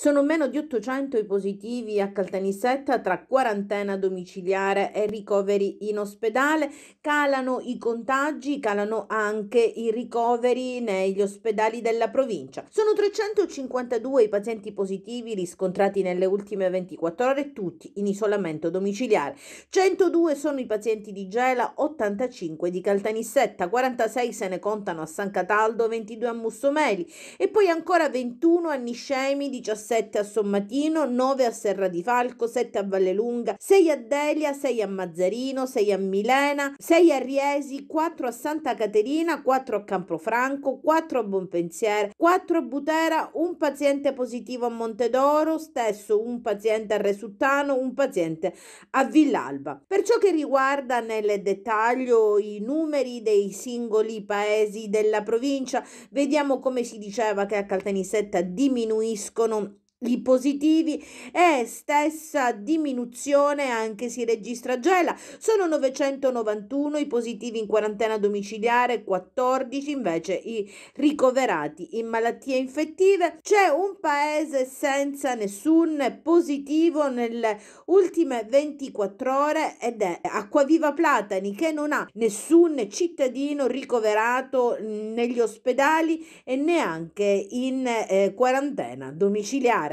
Sono meno di 800 i positivi a Caltanissetta tra quarantena domiciliare e ricoveri in ospedale. Calano i contagi, calano anche i ricoveri negli ospedali della provincia. Sono 352 i pazienti positivi riscontrati nelle ultime 24 ore, tutti in isolamento domiciliare. 102 sono i pazienti di Gela, 85 di Caltanissetta, 46 se ne contano a San Cataldo, 22 a Mussomeli e poi ancora 21 a Niscemi, 17 7 a Sommatino, 9 a Serra di Falco, 7 a Vallelunga, 6 a Delia, 6 a Mazzarino, 6 a Milena, 6 a Riesi, 4 a Santa Caterina, 4 a Campofranco, 4 a Bonpensiere, 4 a Butera, un paziente positivo a Montedoro, stesso un paziente a Resuttano, un paziente a Villalba. Per ciò che riguarda nel dettaglio i numeri dei singoli paesi della provincia, vediamo come si diceva che a Caltanissetta diminuiscono i positivi e stessa diminuzione anche si registra a Gela. Sono 991 i positivi in quarantena domiciliare, 14 invece i ricoverati in malattie infettive. C'è un paese senza nessun positivo nelle ultime 24 ore ed è Acquaviva Platani che non ha nessun cittadino ricoverato negli ospedali e neanche in eh, quarantena domiciliare.